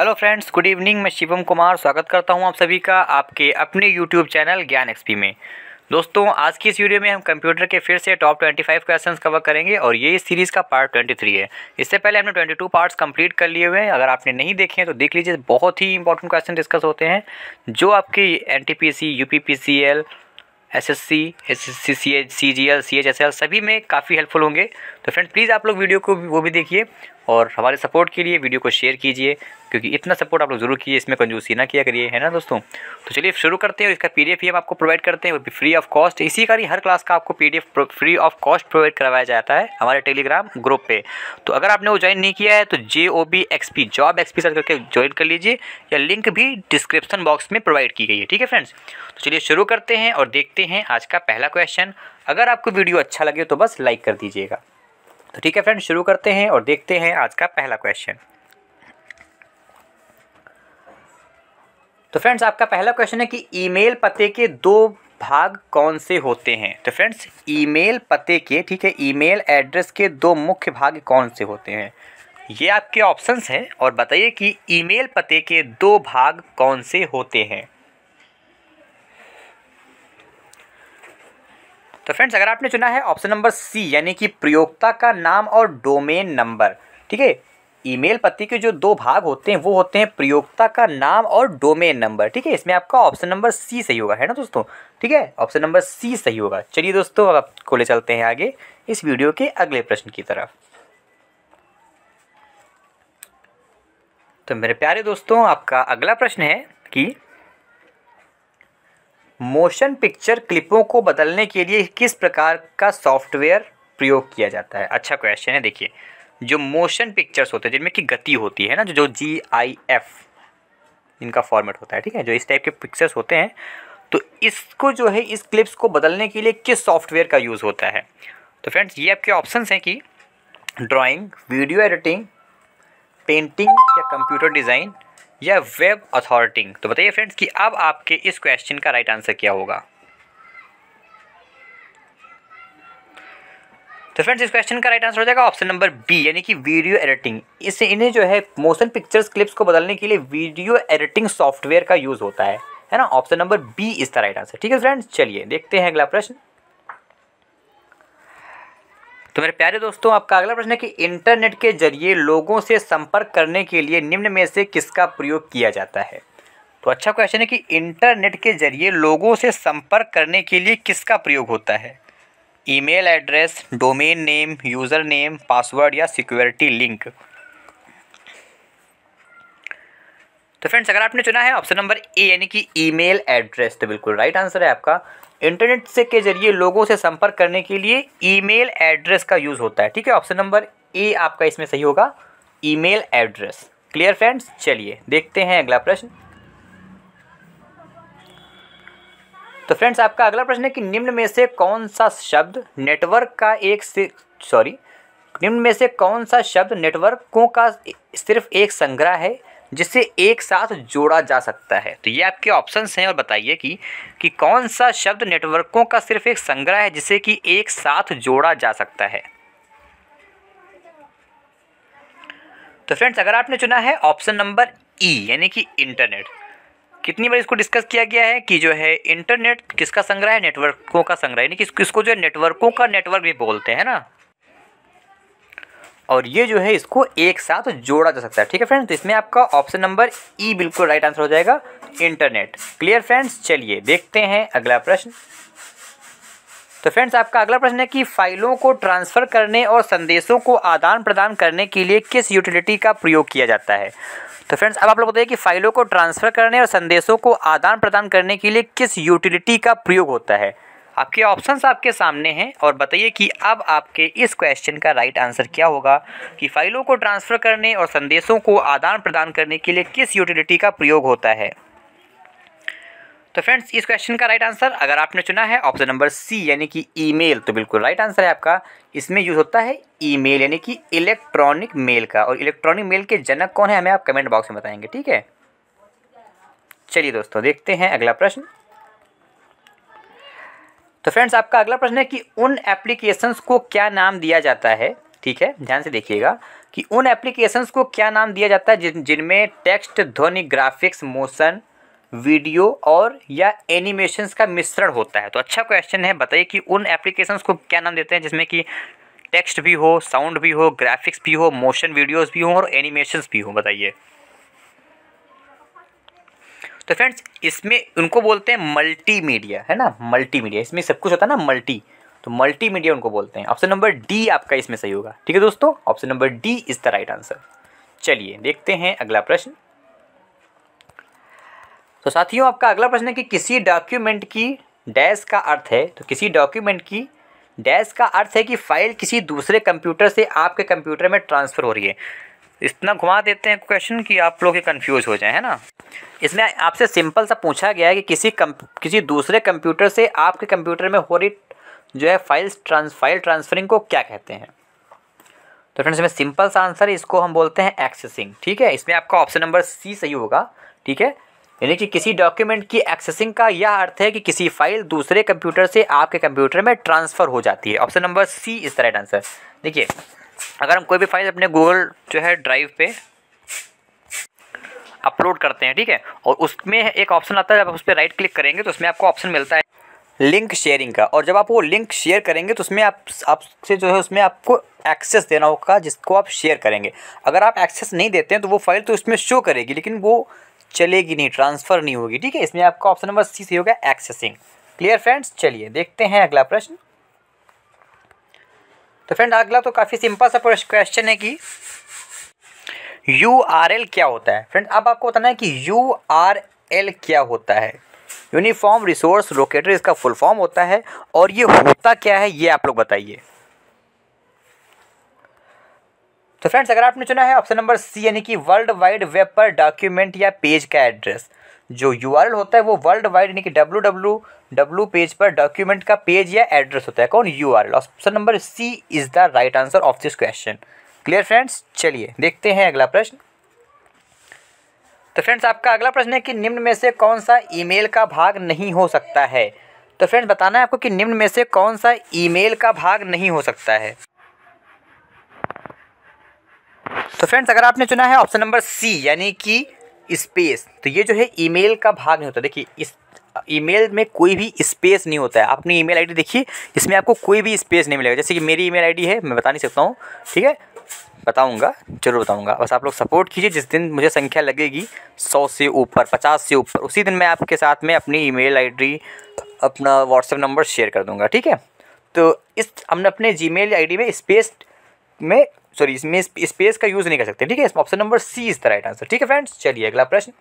hello friends good evening मैं शिवम कुमार स्वागत करता हूं आप सभी का आपके अपने यूट्यूब चैनल ज्ञान एक्सपी में दोस्तों आज की इस वीडियो में हम कंप्यूटर के फिर से टॉप 25 क्वेश्चंस कवर करेंगे और ये इस सीरीज़ का पार्ट 23 है इससे पहले हमने 22 पार्ट्स कंप्लीट कर लिए हुए हैं अगर आपने नहीं देखे हैं तो देख लीजिए बहुत ही इंपॉर्टेंट क्वेश्चन डिस्कस होते हैं जो आपके N T P C U P P C L S S C S S C C H C G L C H S L सभी में काफ़ी हेल्पफुल होंगे तो फ्रेंड्स प्लीज़ आप लोग वीडियो को भी, वो भी देखिए और हमारे सपोर्ट के लिए वीडियो को शेयर कीजिए क्योंकि इतना सपोर्ट आप लोग ज़रूर कीजिए इसमें कंजूसी ना किया करिए है ना दोस्तों तो चलिए शुरू करते हैं और इसका पी ही हम आपको प्रोवाइड करते हैं वो भी फ्री ऑफ कॉस्ट इसी का हर क्लास का आपको P free of cost provide करवाया जाता है हमारे टेलीग्राम ग्रुप पर तो अगर आपने वो ज्वाइन नहीं किया है तो J O B XP job XP search करके ज्वाइन कर लीजिए या लिंक भी डिस्क्रिप्शन बॉक्स में प्रोवाइड की गई है ठीक है फ्रेंड्स तो चलिए शुरू करते हैं और देखते हैं आज का पहला क्वेश्चन अगर आपको वीडियो अच्छा लगे तो बस लाइक कर दीजिएगा तो ठीक है फ्रेंड शुरू करते हैं और देखते हैं आज का पहला क्वेश्चन तो फ्रेंड्स आपका पहला क्वेश्चन है कि ईमेल पते के दो भाग कौन से होते हैं तो फ्रेंड्स ईमेल पते के ठीक है ईमेल एड्रेस के दो मुख्य भाग कौन से होते हैं ये आपके ऑप्शंस हैं और बताइए कि ईमेल पते के दो भाग कौन से होते हैं तो फ्रेंड्स अगर आपने चुना है ऑप्शन नंबर सी यानी कि प्रयोगता का नाम और डोमेन नंबर ठीक है ईमेल पते के जो दो भाग होते हैं वो होते हैं प्रयोगता का नाम और डोमेन नंबर ठीक है इसमें आपका ऑप्शन नंबर सी सही होगा है ना दोस्तों ठीक है ऑप्शन नंबर सी सही होगा चलिए दोस्तों अब आपको ले चलते हैं आगे इस वीडियो के अगले प्रश्न की तरफ तो मेरे प्यारे दोस्तों आपका अगला प्रश्न है कि मोशन पिक्चर क्लिपों को बदलने के लिए किस प्रकार का सॉफ्टवेयर प्रयोग किया जाता है अच्छा क्वेश्चन है देखिए जो मोशन पिक्चर्स होते हैं जिनमें की गति होती है ना जो जी आई एफ इनका फॉर्मेट होता है ठीक है जो इस टाइप के पिक्चर्स होते हैं तो इसको जो है इस क्लिप्स को बदलने के लिए किस सॉफ्टवेयर का यूज़ होता है तो फ्रेंड्स ये आपके ऑप्शन हैं कि ड्राइंग वीडियो एडिटिंग पेंटिंग या कंप्यूटर डिज़ाइन या वेब अथॉरिटिंग तो बताइए फ्रेंड्स कि अब आपके इस क्वेश्चन का राइट आंसर क्या होगा तो फ्रेंड्स इस क्वेश्चन का राइट आंसर हो जाएगा ऑप्शन नंबर बी यानी कि वीडियो एडिटिंग इससे इन्हें जो है मोशन पिक्चर्स क्लिप्स को बदलने के लिए वीडियो एडिटिंग सॉफ्टवेयर का यूज़ होता है है ना ऑप्शन नंबर बी इसका राइट आंसर ठीक है फ्रेंड्स चलिए देखते हैं अगला प्रश्न तो मेरे प्यारे दोस्तों आपका अगला प्रश्न है कि इंटरनेट के जरिए लोगों से संपर्क करने के लिए निम्न में से किसका प्रयोग किया जाता है तो अच्छा क्वेश्चन है कि इंटरनेट के जरिए लोगों से संपर्क करने के लिए किसका प्रयोग होता है email address domain name user name password या सिक्योरिटी लिंक तो फ्रेंड्स अगर आपने चुना है ऑप्शन नंबर ए यानी कि ईमेल एड्रेस तो बिल्कुल राइट आंसर है आपका इंटरनेट से के जरिए लोगों से संपर्क करने के लिए ईमेल एड्रेस का यूज़ होता है ठीक है ऑप्शन नंबर ए आपका इसमें सही होगा ईमेल एड्रेस क्लियर फ्रेंड्स चलिए देखते हैं अगला प्रश्न तो फ्रेंड्स आपका अगला प्रश्न है कि निम्न में से कौन सा शब्द नेटवर्क का एक सॉरी निम्न में से कौन सा शब्द नेटवर्कों का सिर्फ एक संग्रह है जिसे एक साथ जोड़ा जा सकता है तो ये आपके ऑप्शंस हैं और बताइए कि कि कौन सा शब्द नेटवर्कों का सिर्फ एक संग्रह है जिसे कि एक साथ जोड़ा जा सकता है तो फ्रेंड्स अगर आपने चुना है ऑप्शन नंबर ई यानी कि इंटरनेट कितनी बार इसको डिस्कस किया गया है कि जो है इंटरनेट किसका संग्रह है नेटवर्कों का संग्रह यानी कि इसको जो है नेटवर्कों का नेटवर्क भी बोलते हैं ना और ये जो है इसको एक साथ जोड़ा जा सकता है ठीक है फ्रेंड्स तो इसमें आपका ऑप्शन नंबर ई बिल्कुल राइट आंसर हो जाएगा इंटरनेट क्लियर फ्रेंड्स चलिए देखते हैं अगला प्रश्न तो फ्रेंड्स आपका अगला प्रश्न है कि फाइलों को ट्रांसफ़र करने और संदेशों को आदान प्रदान करने के लिए किस यूटिलिटी का प्रयोग किया जाता है तो फ्रेंड्स अब आप लोग बताइए कि फाइलों को ट्रांसफ़र करने और संदेशों को आदान प्रदान करने के लिए किस यूटिलिटी का प्रयोग होता है आपके ऑप्शंस आपके सामने हैं और बताइए कि अब आपके इस क्वेश्चन का राइट आंसर क्या होगा कि फाइलों को ट्रांसफ़र करने और संदेशों को आदान प्रदान करने के लिए किस यूटिलिटी का प्रयोग होता है तो फ्रेंड्स इस क्वेश्चन का राइट आंसर अगर आपने चुना है ऑप्शन नंबर सी यानी कि ईमेल तो बिल्कुल राइट आंसर है आपका इसमें यूज़ होता है ईमेल यानी कि इलेक्ट्रॉनिक मेल का और इलेक्ट्रॉनिक मेल के जनक कौन है हमें आप कमेंट बॉक्स में बताएंगे ठीक है चलिए दोस्तों देखते हैं अगला प्रश्न तो फ्रेंड्स आपका अगला प्रश्न है कि उन एप्लीकेशंस को क्या नाम दिया जाता है ठीक है ध्यान से देखिएगा कि उन एप्लीकेशंस को क्या नाम दिया जाता है जिन जिनमें टेक्स्ट ध्वनि ग्राफिक्स मोशन वीडियो और या एनिमेशंस का मिश्रण होता है तो अच्छा क्वेश्चन है बताइए कि उन एप्लीकेशंस को क्या नाम देते हैं जिसमें कि टेक्स्ट भी हो साउंड भी हो ग्राफिक्स भी हो मोशन वीडियोज भी हो और एनिमेशंस भी हो बताइए तो फ्रेंड्स इसमें उनको बोलते हैं मल्टीमीडिया है ना मल्टीमीडिया इसमें सब कुछ होता है ना मल्टी तो मल्टीमीडिया उनको बोलते हैं ऑप्शन नंबर डी आपका इसमें सही होगा ठीक है दोस्तों option number D is the right answer चलिए देखते हैं अगला प्रश्न तो साथियों आपका अगला प्रश्न है कि किसी डॉक्यूमेंट की डैश का अर्थ है तो किसी डॉक्यूमेंट की डैश का अर्थ है कि फाइल किसी दूसरे कंप्यूटर से आपके कंप्यूटर में ट्रांसफ़र हो रही है इतना घुमा देते हैं क्वेश्चन कि आप लोग कन्फ्यूज हो जाए है ना इसमें आपसे सिंपल सा पूछा गया है कि किसी कम किसी दूसरे कंप्यूटर से आपके कंप्यूटर में हो रही जो है फाइल्स ट्रांस फाइल ट्रांसफरिंग को क्या कहते हैं तो फ्रेंड्स इसमें सिंपल सा आंसर इसको हम बोलते हैं एक्सेसिंग ठीक है इसमें आपका ऑप्शन नंबर सी सही होगा ठीक है यानी कि किसी डॉक्यूमेंट की एक्सेसिंग का यह अर्थ है कि किसी फाइल दूसरे कंप्यूटर से आपके कंप्यूटर में ट्रांसफ़र हो जाती है ऑप्शन नंबर सी इस तरह आंसर देखिए अगर हम कोई भी फाइल अपने गूगल जो है ड्राइव पे अपलोड करते हैं ठीक है और उसमें एक ऑप्शन आता है जब आप उस पर राइट क्लिक करेंगे तो उसमें आपको ऑप्शन मिलता है लिंक शेयरिंग का और जब आप वो लिंक शेयर करेंगे तो उसमें आप आपसे जो है उसमें आपको एक्सेस देना होगा जिसको आप शेयर करेंगे अगर आप एक्सेस नहीं देते हैं तो वो फाइल तो उसमें शो करेगी लेकिन वो चलेगी नहीं ट्रांसफ़र नहीं होगी ठीक है इसमें आपका ऑप्शन नंबर सी सी होगा एक्सेसिंग क्लियर फ्रेंड्स चलिए देखते हैं अगला प्रश्न तो फ्रेंड अगला तो काफ़ी सिंपल सा क्वेश्चन है कि यू आर एल क्या होता है फ्रेंड अब आपको बताना है कि यू आर एल क्या होता है यूनिफॉर्म रिसोर्स लोकेटर इसका फुल फॉर्म होता है और ये होता क्या है ये आप लोग बताइए तो फ्रेंड्स अगर आपने चुना है ऑप्शन नंबर सी यानी कि वर्ल्ड वाइड वेब पर डॉक्यूमेंट या पेज का एड्रेस जो यू होता है वो वर्ल्ड वाइड यानी कि डब्ल्यू डब्ल्यू पेज पर डॉक्यूमेंट का पेज या एड्रेस होता है कौन U option number C is the right answer of this question clear friends चलिए देखते हैं अगला प्रश्न तो फ्रेंड्स आपका अगला प्रश्न है कि निम्न में से कौन सा ईमेल का भाग नहीं हो सकता है तो फ्रेंड्स बताना है आपको कि निम्न में से कौन सा ईमेल का भाग नहीं हो सकता है तो फ्रेंड्स अगर आपने चुना है ऑप्शन नंबर सी यानी कि स्पेस तो ये जो है ईमेल का भाग नहीं होता देखिए इस ईमेल में कोई भी स्पेस नहीं होता है आपने ईमेल आईडी देखिए इसमें आपको कोई भी स्पेस नहीं मिलेगा जैसे कि मेरी ईमेल आईडी है मैं बता नहीं सकता हूँ ठीक है बताऊँगा जरूर बताऊँगा बस आप लोग सपोर्ट कीजिए जिस दिन मुझे संख्या लगेगी सौ से ऊपर पचास से ऊपर उसी दिन मैं आपके साथ में अपनी ई मेल अपना व्हाट्सएप नंबर शेयर कर दूँगा ठीक है तो इस हमने अपने जी मेल में स्पेस में सॉरी इसमें स्पेस का यूज़ नहीं कर सकते ठीक है option number C is the right answer ठीक है फ्रेंड्स चलिए अगला प्रश्न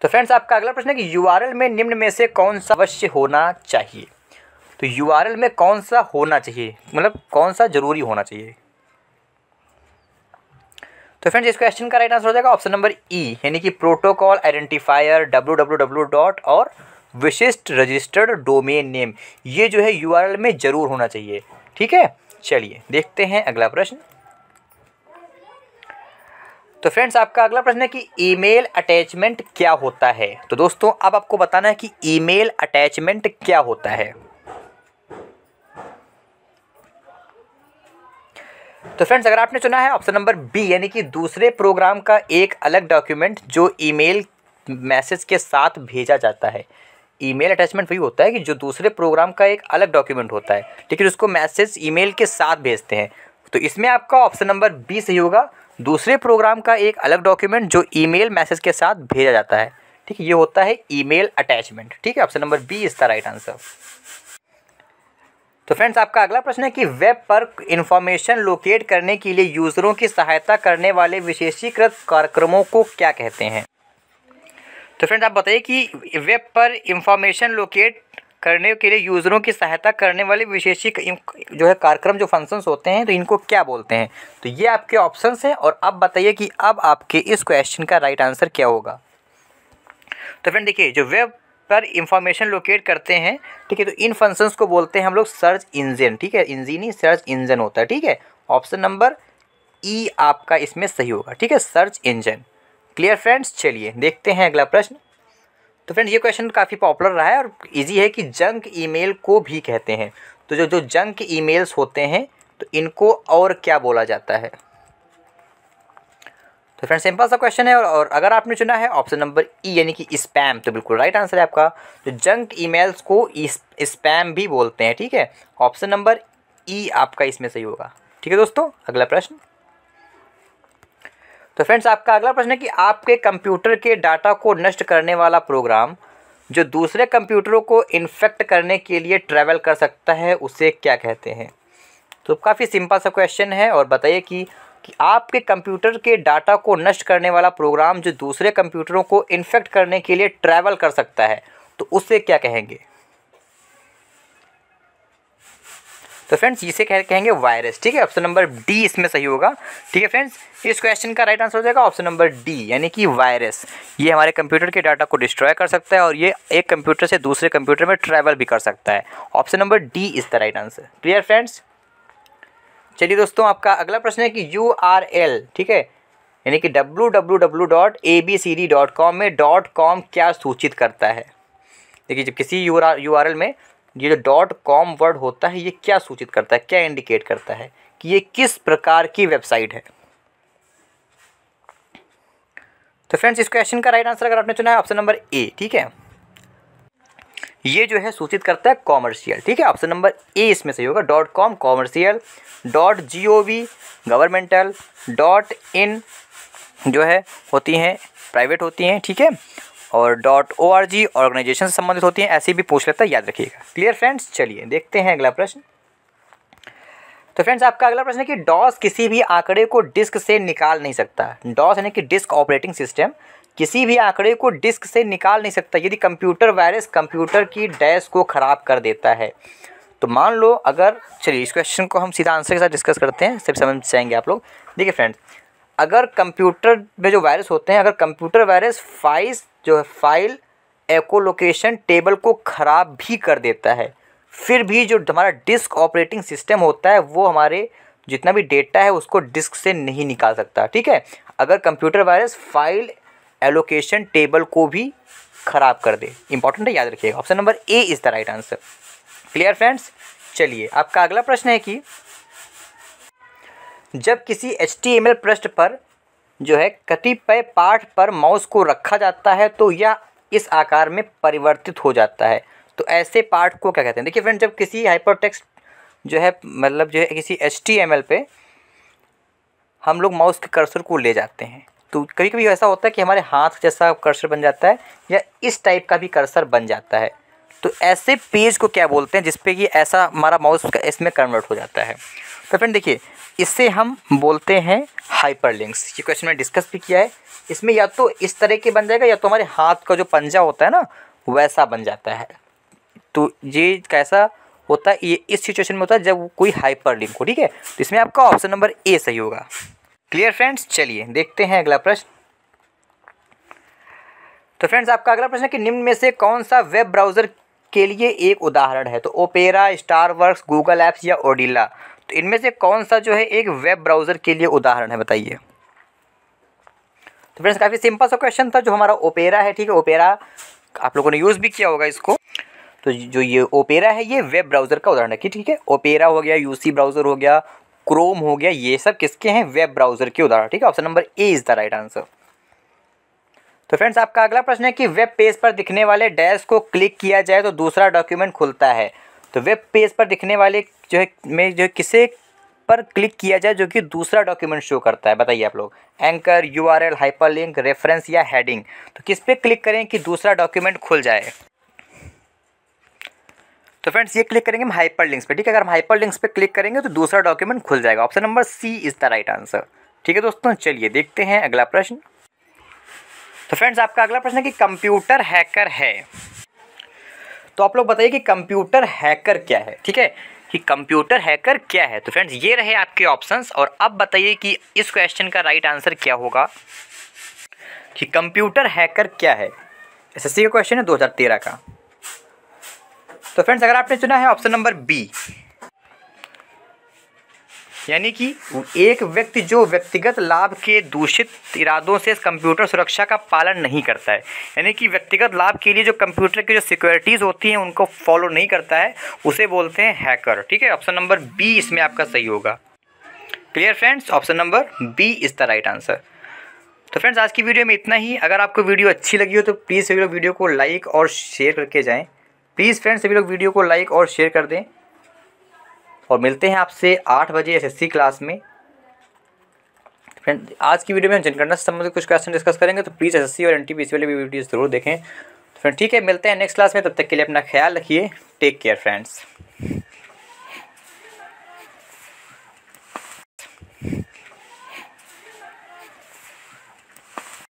तो फ्रेंड्स आपका अगला प्रश्न है कि यू में निम्न में से कौन सा अवश्य होना चाहिए तो यू में कौन सा होना चाहिए मतलब कौन सा जरूरी होना चाहिए तो फ्रेंड्स इस क्वेश्चन का राइट आंसर हो जाएगा ऑप्शन नंबर ई यानी कि protocol identifier W W W dot और विशिष्ट रजिस्टर्ड डोमेन नेम ये जो है यू में ज़रूर होना चाहिए ठीक है चलिए देखते हैं अगला प्रश्न तो फ्रेंड्स आपका अगला प्रश्न है कि ईमेल अटैचमेंट क्या होता है तो दोस्तों अब आपको बताना है कि ईमेल अटैचमेंट क्या होता है तो फ्रेंड्स अगर आपने चुना है ऑप्शन नंबर बी यानी कि दूसरे प्रोग्राम का एक अलग डॉक्यूमेंट जो ईमेल मैसेज के साथ भेजा जाता है ईमेल अटैचमेंट वही होता है कि जो दूसरे प्रोग्राम का एक अलग डॉक्यूमेंट होता है लेकिन उसको मैसेज ईमेल के साथ भेजते हैं तो इसमें आपका ऑप्शन नंबर बी सही होगा दूसरे प्रोग्राम का एक अलग डॉक्यूमेंट जो ईमेल मैसेज के साथ भेजा जाता है ठीक है ये होता है ईमेल अटैचमेंट ठीक है option number B is the right answer तो फ्रेंड्स आपका अगला प्रश्न है कि वेब पर इंफॉर्मेशन लोकेट करने के लिए यूज़रों की सहायता करने वाले विशेषीकृत कार्यक्रमों को क्या कहते हैं तो फ्रेंड्स आप बताइए कि वेब पर इंफॉर्मेशन लोकेट करने के लिए यूज़रों की सहायता करने वाले विशेषिक जो है कार्यक्रम जो फंक्शंस होते हैं तो इनको क्या बोलते हैं तो ये आपके ऑप्शंस हैं और अब बताइए कि अब आपके इस क्वेश्चन का राइट आंसर क्या होगा तो फ्रेंड देखिए जो वेब पर इंफॉर्मेशन लोकेट करते हैं ठीक है तो इन फंक्शंस को बोलते हैं हम लोग सर्च इंजन ठीक है इंजिन ही सर्च इंजन होता है ठीक है ऑप्शन नंबर ई आपका इसमें सही होगा ठीक है सर्च इंजन क्लियर फ्रेंड्स चलिए देखते हैं अगला प्रश्न तो फ्रेंड्स ये क्वेश्चन काफ़ी पॉपुलर रहा है और इजी है कि जंक ईमेल को भी कहते हैं तो जो जो जंक ईमेल्स होते हैं तो इनको और क्या बोला जाता है तो फ्रेंड्स सिंपल सा क्वेश्चन है और, और अगर आपने चुना है ऑप्शन नंबर ई यानी कि स्पैम तो बिल्कुल राइट आंसर है आपका तो जंक ईमेल्स को स्पैम भी बोलते हैं ठीक है ऑप्शन नंबर ई आपका इसमें सही होगा ठीक है दोस्तों अगला प्रश्न तो फ्रेंड्स आपका अगला प्रश्न है कि आपके कंप्यूटर के डाटा को नष्ट करने वाला प्रोग्राम जो दूसरे कंप्यूटरों को इन्फेक्ट करने के लिए ट्रैवल कर सकता है उसे क्या कहते हैं तो काफ़ी सिंपल सा क्वेश्चन है और बताइए कि कि आपके कंप्यूटर के डाटा को नष्ट करने वाला प्रोग्राम जो दूसरे कंप्यूटरों को इन्फेक्ट करने के लिए ट्रैवल कर सकता है तो उसे क्या कहेंगे तो फ्रेंड्स इसे कह कहेंगे वायरस ठीक है ऑप्शन नंबर डी इसमें सही होगा ठीक है फ्रेंड्स इस क्वेश्चन का राइट आंसर हो जाएगा ऑप्शन नंबर डी यानी कि वायरस ये हमारे कंप्यूटर के डाटा को डिस्ट्रॉय कर सकता है और ये एक कंप्यूटर से दूसरे कंप्यूटर में ट्रैवल भी कर सकता है option number D is the right answer clear friends चलिए दोस्तों आपका अगला प्रश्न है कि यू आर एल ठीक है यानी कि W W W dot A B C D dot com में डॉट कॉम क्या सूचित करता है देखिए जब किसी U R U R L में ये जो डॉट कॉम वर्ड होता है ये क्या सूचित करता है क्या इंडिकेट करता है कि ये किस प्रकार की वेबसाइट है तो फ्रेंड्स इस क्वेश्चन का राइट आंसर अगर आपने चुना है ऑप्शन नंबर ए ठीक है ये जो है सूचित करता है कॉमर्शियल ठीक है ऑप्शन नंबर ए इसमें सही होगा dot com commercial dot G O V governmental dot in जो है होती हैं प्राइवेट होती हैं ठीक है और dot O R G organisation से संबंधित होती हैं ऐसी भी पूछ लेता है याद रखिएगा क्लियर फ्रेंड्स चलिए देखते हैं अगला प्रश्न तो फ्रेंड्स आपका अगला प्रश्न है कि डॉस किसी भी आंकड़े को डिस्क से निकाल नहीं सकता डॉस यानी कि डिस्क ऑपरेटिंग सिस्टम किसी भी आंकड़े को डिस्क से निकाल नहीं सकता यदि कंप्यूटर वायरस कंप्यूटर की डैश को ख़राब कर देता है तो मान लो अगर चलिए इस क्वेश्चन को हम सीधा आंसर के साथ डिस्कस करते हैं सिर्फ समझ जाएंगे आप लोग देखिए फ्रेंड्स अगर कंप्यूटर में जो वायरस होते हैं अगर कंप्यूटर वायरस फाइस जो है फ़ाइल एकोलोकेशन टेबल को ख़राब भी कर देता है फिर भी जो हमारा डिस्क ऑपरेटिंग सिस्टम होता है वो हमारे जितना भी डेटा है उसको डिस्क से नहीं निकाल सकता ठीक है अगर computer virus file allocation table को भी ख़राब कर दे इंपॉर्टेंट है याद रखिएगा option number A is the right answer clear friends चलिए आपका अगला प्रश्न है कि जब किसी एच टी पृष्ठ पर जो है कतिपय पाठ पर माउस को रखा जाता है तो यह इस आकार में परिवर्तित हो जाता है तो ऐसे पार्ट को क्या कहते हैं देखिए फ्रेंड जब किसी हाइपरटेक्स्ट जो है मतलब जो है किसी एच टी एम एल पे हम लोग माउस के कर्सर को ले जाते हैं तो कभी कभी ऐसा होता है कि हमारे हाथ जैसा कर्सर बन जाता है या इस टाइप का भी कर्सर बन जाता है तो ऐसे पेज को क्या बोलते हैं जिसपे कि ऐसा हमारा माउस इसमें कन्वर्ट हो जाता है तो फ्रेंड देखिए इससे हम बोलते हैं हाइपर लिंक्स ये क्वेश्चन मैंने डिस्कस भी किया है इसमें या तो इस तरह के बन जाएगा या तो हमारे हाथ का जो पंजा होता है ना वैसा बन जाता है तो ये कैसा होता है ये इस सिचुएशन में होता है जब कोई हाइपर लिंक हो ठीक है तो इसमें आपका ऑप्शन नंबर ए सही होगा क्लियर फ्रेंड्स चलिए देखते हैं अगला प्रश्न तो फ्रेंड्स आपका अगला प्रश्न है कि निम्न में से कौन सा वेब ब्राउज़र के लिए एक उदाहरण है तो Opera star work Google apps या ओडिला तो इनमें से कौन सा जो है एक वेब ब्राउज़र के लिए उदाहरण है बताइए तो फ्रेंड्स काफ़ी सिंपल सा क्वेश्चन था जो हमारा ओपेरा है ठीक है ओपेरा आप लोगों ने यूज़ भी किया होगा इसको तो जो ये ओपेरा है ये वेब ब्राउज़र का उदाहरण है ठीक है ओपेरा हो गया यूसी ब्राउज़र हो गया क्रोम हो गया ये सब किसके हैं वेब ब्राउज़र के उदाहरण ठीक है option number A is the right answer तो फ्रेंड्स आपका अगला प्रश्न है कि वेब पेज पर दिखने वाले डैश को क्लिक किया जाए तो दूसरा डॉक्यूमेंट खुलता है तो वेब पेज पर दिखने वाले जो है में जो है किसे पर क्लिक किया जाए जो कि दूसरा डॉक्यूमेंट शो करता है बताइए आप लोग anchor U R L hyperlink reference या हेडिंग तो किस पे क्लिक करें कि दूसरा डॉक्यूमेंट खुल जाए तो फ्रेंड्स ये क्लिक करेंगे हम हाइपर लिंक्स पे ठीक है अगर हम हाइपर लिंक्स पे क्लिक करेंगे तो दूसरा डॉक्यूमेंट खुल जाएगा option number C is the right answer ठीक है दोस्तों चलिए देखते हैं अगला प्रश्न तो फ्रेंड्स आपका अगला प्रश्न है कि कंप्यूटर हैकर है तो आप लोग बताइए कि कंप्यूटर हैकर क्या है ठीक है कि कंप्यूटर हैकर क्या है तो फ्रेंड्स ये रहे आपके ऑप्शंस और अब बताइए कि इस क्वेश्चन का राइट आंसर क्या होगा कि कंप्यूटर हैकर क्या है एसएससी का क्वेश्चन है 2013 का तो फ्रेंड्स अगर आपने चुना है ऑप्शन नंबर बी यानी कि एक व्यक्ति जो व्यक्तिगत लाभ के दूषित इरादों से कंप्यूटर सुरक्षा का पालन नहीं करता है यानी कि व्यक्तिगत लाभ के लिए जो कंप्यूटर की जो सिक्योरिटीज़ होती हैं उनको फॉलो नहीं करता है उसे बोलते हैं हैकर ठीक है ऑप्शन नंबर बी इसमें आपका सही होगा clear friends option number B is the right answer तो फ्रेंड्स आज की वीडियो में इतना ही अगर आपको वीडियो अच्छी लगी हो तो प्लीज़ सभी लोग वीडियो को लाइक और शेयर करके जाएँ प्लीज़ फ्रेंड्स सभी लोग वीडियो को लाइक और शेयर कर दें और मिलते हैं आपसे आठ बजे एसएससी क्लास में फ्रेंड आज की वीडियो में हम जनगणना से संबंधित कुछ क्वेश्चन डिस्कस करेंगे तो प्लीज़ एस और एन वाले वीडियो ज़रूर देखें फ्रेंड ठीक है मिलते हैं नेक्स्ट क्लास में तब तक के लिए अपना ख्याल रखिए टेक केयर फ्रेंड्स